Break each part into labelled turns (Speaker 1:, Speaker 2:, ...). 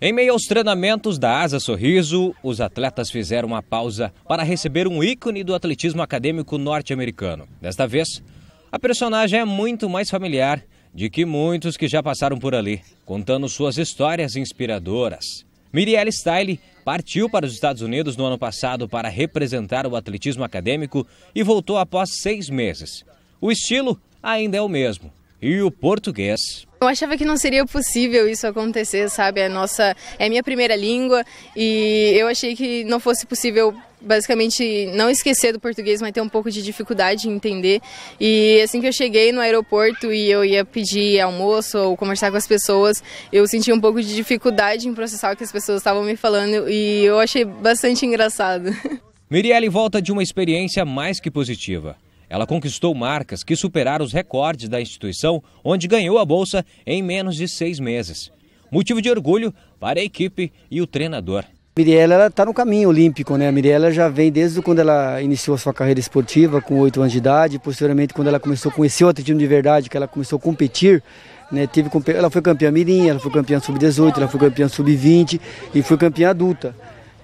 Speaker 1: Em meio aos treinamentos da Asa Sorriso, os atletas fizeram uma pausa para receber um ícone do atletismo acadêmico norte-americano. Desta vez, a personagem é muito mais familiar de que muitos que já passaram por ali, contando suas histórias inspiradoras. Mirielle Style partiu para os Estados Unidos no ano passado para representar o atletismo acadêmico e voltou após seis meses. O estilo ainda é o mesmo, e o português.
Speaker 2: Eu achava que não seria possível isso acontecer, sabe? É nossa, é a minha primeira língua e eu achei que não fosse possível basicamente não esquecer do português, mas ter um pouco de dificuldade em entender. E assim que eu cheguei no aeroporto e eu ia pedir almoço ou conversar com as pessoas, eu senti um pouco de dificuldade em processar o que as pessoas estavam me falando e eu achei bastante engraçado.
Speaker 1: Mirielle volta de uma experiência mais que positiva. Ela conquistou marcas que superaram os recordes da instituição, onde ganhou a bolsa em menos de seis meses. Motivo de orgulho para a equipe e o treinador.
Speaker 3: Mirella está no caminho olímpico, né? A Mirella já vem desde quando ela iniciou a sua carreira esportiva, com oito anos de idade, posteriormente quando ela começou a conhecer o atletismo de verdade, que ela começou a competir, né? Teve, ela foi campeã mirim, ela foi campeã sub-18, ela foi campeã sub-20 e foi campeã adulta.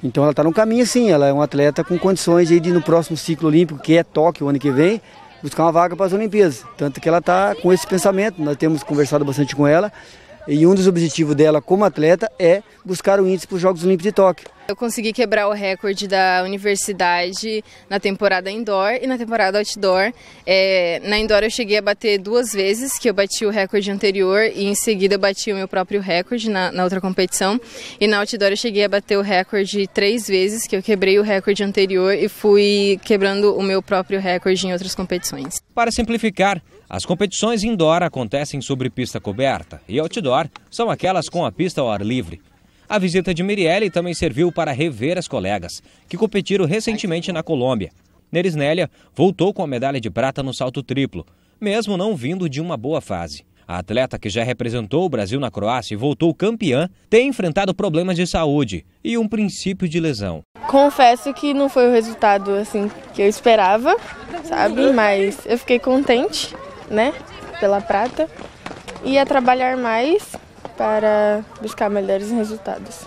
Speaker 3: Então ela está no caminho sim, ela é uma atleta com condições de ir no próximo ciclo olímpico, que é Tóquio, o ano que vem, buscar uma vaga para as Olimpíadas. Tanto que ela está com esse pensamento, nós temos conversado bastante com ela, e um dos objetivos dela como atleta é buscar o índice para os Jogos Olímpicos de Tóquio.
Speaker 2: Eu consegui quebrar o recorde da universidade na temporada indoor e na temporada outdoor. É, na indoor eu cheguei a bater duas vezes, que eu bati o recorde anterior e em seguida bati o meu próprio recorde na, na, outra competição. E na outdoor eu cheguei a bater o recorde três vezes, que eu quebrei o recorde anterior e fui quebrando o meu próprio recorde em outras competições.
Speaker 1: Para simplificar, as competições indoor acontecem sobre pista coberta e outdoor são aquelas com a pista ao ar livre. A visita de Mirielle também serviu para rever as colegas, que competiram recentemente na Colômbia. Nerisnélia voltou com a medalha de prata no salto triplo, mesmo não vindo de uma boa fase. A atleta que já representou o Brasil na Croácia e voltou campeã tem enfrentado problemas de saúde e um princípio de lesão.
Speaker 2: Confesso que não foi o resultado assim que eu esperava, sabe? Mas eu fiquei contente, né?
Speaker 3: Pela prata e a trabalhar mais para buscar melhores resultados.